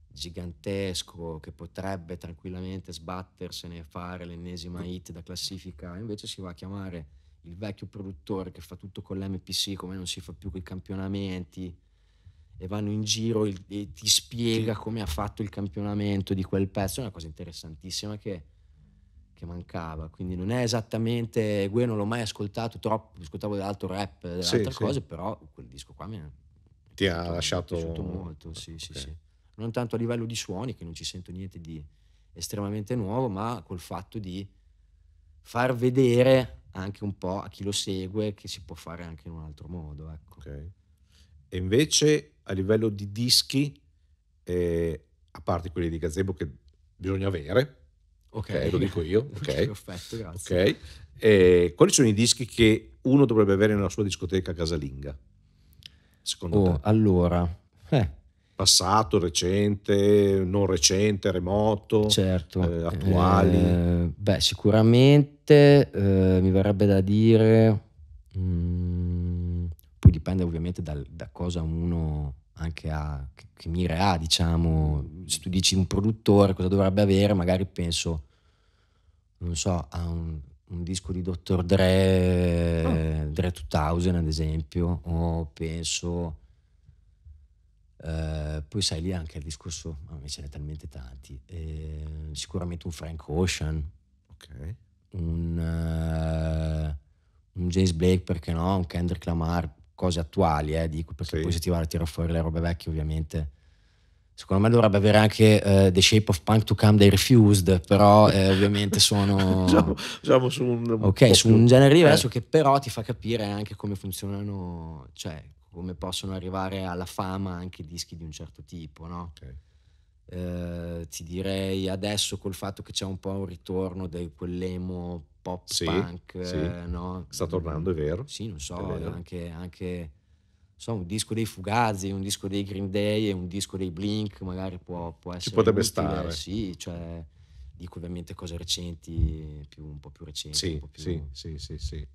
gigantesco che potrebbe tranquillamente sbattersene e fare l'ennesima mm. hit da classifica, invece si va a chiamare il vecchio produttore che fa tutto con l'MPC, come non si fa più con i campionamenti, e vanno in giro e, e ti spiega come ha fatto il campionamento di quel pezzo, è una cosa interessantissima che, che mancava. Quindi non è esattamente, Gue non l'ho mai ascoltato troppo, ascoltavo dell'altro rap, delle sì, altre sì. cose, però quel disco qua mi ha, ti ha lasciato... Mi è piaciuto molto, sì, okay. sì, sì. Non tanto a livello di suoni, che non ci sento niente di estremamente nuovo, ma col fatto di far vedere anche un po' a chi lo segue che si può fare anche in un altro modo. Ecco. Okay. E invece a livello di dischi, eh, a parte quelli di Gazebo che bisogna avere, okay. ok, lo dico io, *laughs* ok, perfetto, grazie. Okay. Eh, quali sono i dischi che uno dovrebbe avere nella sua discoteca casalinga? Secondo oh, te? Allora, eh, passato, recente, non recente, remoto, certo. eh, attuali? Eh, beh, sicuramente eh, mi verrebbe da dire, mh, mm, poi dipende ovviamente da, da cosa uno anche a che, che mire ha, diciamo, se tu dici un produttore cosa dovrebbe avere, magari penso, non so, a un, un disco di Dr. Dre, oh. Dre 2000 ad esempio, o penso eh, poi sai lì anche il discorso, ma ce ne talmente tanti, eh, sicuramente un Frank Ocean, okay. un, uh, un, James Blake, perché no, un Kendrick Lamar, cose attuali, eh, dico, perché sì. poi se ti vado a tirare fuori le robe vecchie ovviamente secondo me dovrebbe avere anche uh, The Shape of Punk to Come dei Refused però eh, ovviamente sono *laughs* diciamo, diciamo, su un, okay, un, su un genere diverso eh. che però ti fa capire anche come funzionano cioè come possono arrivare alla fama anche dischi di un certo tipo, no? Okay. Eh, ti direi adesso col fatto che c'è un po' un ritorno di quell'emo pop sì, punk, sì. Eh, no? Sta tornando, è vero? Sì, non so, anche, anche so, un disco dei Fugazi, un disco dei Green Day e un disco dei Blink magari può, può essere Ci potrebbe utile, stare. Sì, cioè dico ovviamente cose recenti, più, un po' più recenti. Sì, più... sì, sì, sì, sì.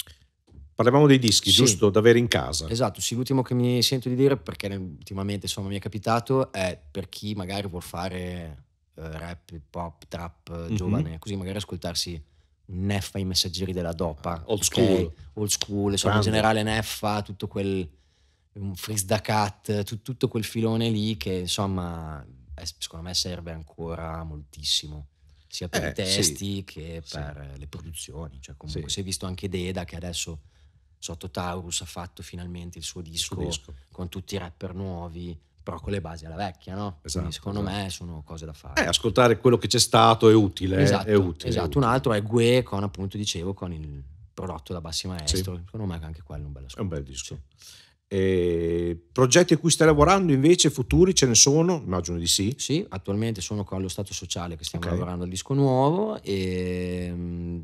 Parlavamo dei dischi, sì. giusto? Da avere in casa. Esatto, sì, l'ultimo che mi sento di dire, perché ultimamente insomma mi è capitato, è per chi magari vuol fare eh, rap, hip hop, trap, mm-hmm. giovane, così magari ascoltarsi Neffa, i messaggeri della dopa. Ah, old school. Okay? Old school, insomma, in generale Neffa, tutto quel un mm, Frizz da Cat, tu, tutto quel filone lì che insomma è, secondo me serve ancora moltissimo sia per eh, i testi sì. che per sì. le produzioni cioè comunque sì. si è visto anche Deda che adesso Sotto Taurus ha fatto finalmente il suo disco, il suo disco. con tutti i rapper nuovi, però con le basi alla vecchia, no? Esatto, Quindi secondo esatto. me sono cose da fare. Eh, ascoltare quello che c'è stato è utile. Esatto, è utile, esatto. È utile. un altro è Gue con appunto dicevo con il prodotto da Bassi Maestro, sì. secondo me anche quello è un bel ascolto. È un bel disco. Sì. E progetti a cui stai lavorando invece futuri ce ne sono? Immagino di sì. Sì, attualmente sono con lo Stato Sociale che stiamo okay. lavorando al disco nuovo e mm,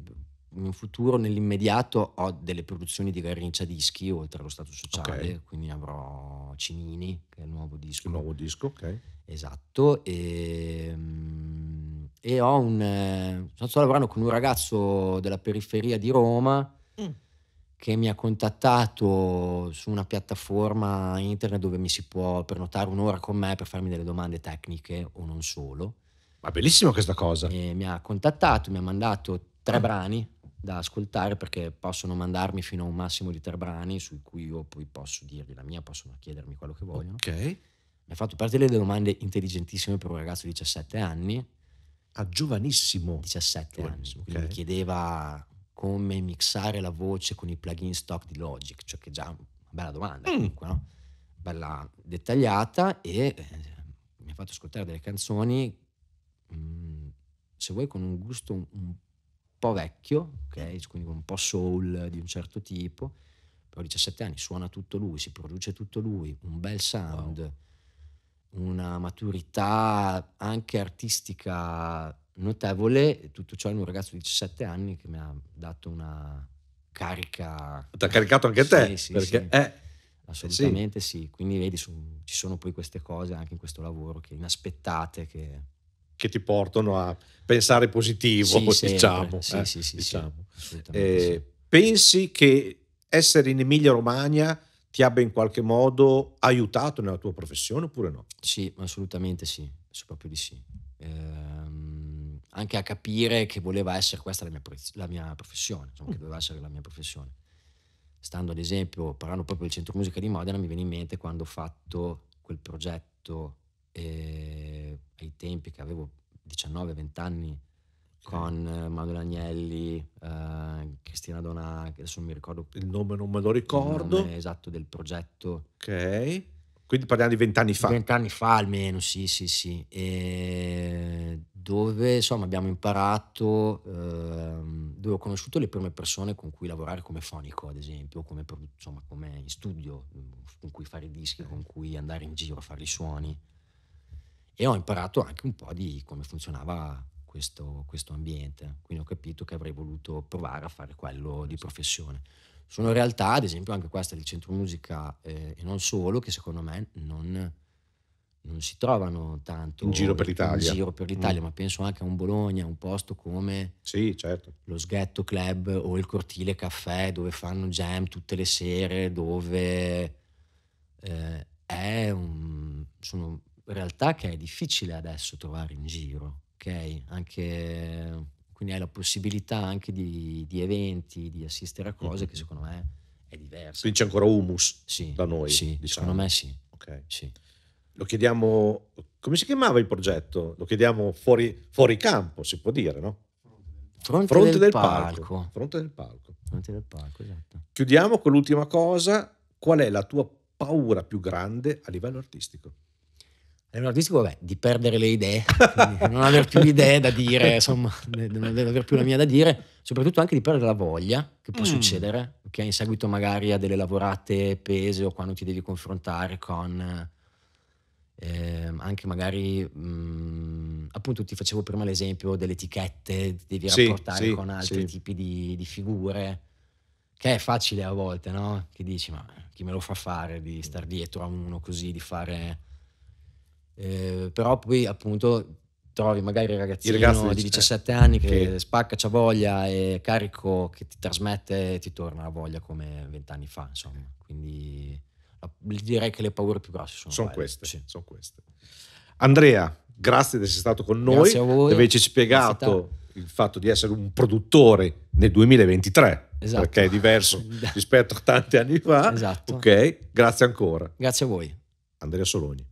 in futuro, nell'immediato, ho delle produzioni di Garincia Dischi, oltre allo Stato Sociale, okay. quindi avrò Cimini, che è il nuovo disco. Il nuovo disco, ok. Esatto, e, ehm, e ho un... Eh, sto lavorando con un ragazzo della periferia di Roma mm. che mi ha contattato su una piattaforma internet dove mi si può prenotare un'ora con me per farmi delle domande tecniche o non solo. Ma bellissima questa cosa. E mi ha contattato, mi ha mandato tre ah. brani da ascoltare perché possono mandarmi fino a un massimo di tre brani su cui io poi posso dirgli la mia, possono chiedermi quello che vogliono. Ok. Mi ha fatto parte delle domande intelligentissime per un ragazzo di 17 anni. A ah, giovanissimo. 17 giovanissimo, anni. Okay. mi chiedeva come mixare la voce con i plugin stock di Logic, cioè che già una bella domanda mm. comunque, no? Bella dettagliata e eh, mi ha fatto ascoltare delle canzoni, mh, mm, se vuoi, con un gusto un po' vecchio, ok? Quindi un po' soul di un certo tipo, però a 17 anni suona tutto lui, si produce tutto lui, un bel sound, wow. una maturità anche artistica notevole, tutto ciò in un ragazzo di 17 anni che mi ha dato una carica. Ti ha caricato anche sì, te? Sì, perché, sì. Eh, Assolutamente sì. sì. Quindi vedi, su, ci sono poi queste cose anche in questo lavoro che inaspettate che che ti portano a pensare positivo, sì, *laughs* diciamo. Eh? Sì, sì, diciamo. Eh, pensi che essere in Emilia Romagna ti abbia in qualche modo aiutato nella tua professione oppure no? Sì, assolutamente sì, proprio di sì. Ehm, anche a capire che voleva essere questa la mia, la mia professione, insomma, che mm. doveva essere la mia professione. Stando ad esempio, parlando proprio del Centro Musica di Modena, mi viene in mente quando ho fatto quel progetto eh, ai tempi che avevo 19-20 anni con eh, Manuel Agnelli, eh, Cristina Donà, adesso non mi ricordo Il nome non me lo ricordo. Nome, esatto, del progetto. Ok. Quindi parliamo di vent'anni fa. Vent'anni fa almeno, sì, sì, sì. E dove insomma abbiamo imparato, ehm, dove ho conosciuto le prime persone con cui lavorare come fonico, ad esempio, come, insomma, come in studio, con cui fare i dischi, con cui andare in giro a fare i suoni e ho imparato anche un po' di come funzionava questo, questo ambiente, quindi ho capito che avrei voluto provare a fare quello di professione. Sono realtà, ad esempio anche questa del centro musica eh, e non solo, che secondo me non, non si trovano tanto in giro per l'Italia, In giro per l'Italia mm. ma penso anche a un Bologna, un posto come sì, certo. lo Sghetto Club o il Cortile Caffè dove fanno jam tutte le sere, dove eh, un, sono realtà che è difficile adesso trovare in giro, ok? Anche, quindi hai la possibilità anche di, di eventi, di assistere a cose mm-hmm. che secondo me è diversa. Quindi c'è ancora humus sì, da noi? Sì, diciamo. secondo me sì. Okay. sì. Lo chiediamo, come si chiamava il progetto? Lo chiediamo fuori, fuori campo, si può dire, no? Fronte, Fronte del, del palco. palco. Fronte del palco. Fronte del palco, esatto. Chiudiamo con l'ultima cosa. Qual è la tua paura più grande a livello artistico? Livello artistico, vabbè, di perdere le idee, *laughs* non aver più idee da dire, insomma, non aver più la mia da dire, soprattutto anche di perdere la voglia, che può mm. succedere, che okay? in seguito magari a delle lavorate pese o quando ti devi confrontare con eh, anche magari, mh, mm, appunto ti facevo prima l'esempio delle etichette, devi sì, rapportare sì, con altri sì. tipi di, di figure che è facile a volte, no? Che dici, ma chi me lo fa fare di star dietro a uno così, di fare eh, però poi appunto trovi magari il ragazzino il di 17 anni che, che... spacca, c'ha voglia e carico che ti trasmette e ti torna la voglia come vent'anni fa, insomma. Quindi direi che le paure più grosse sono, sono queste. Sì. Sono queste. Andrea, grazie di essere stato con noi, grazie a voi. di averci spiegato il fatto di essere un produttore nel 2023, esatto. perché è diverso *laughs* rispetto a tanti anni fa. Esatto. Ok, grazie ancora. Grazie a voi. Andrea Soloni.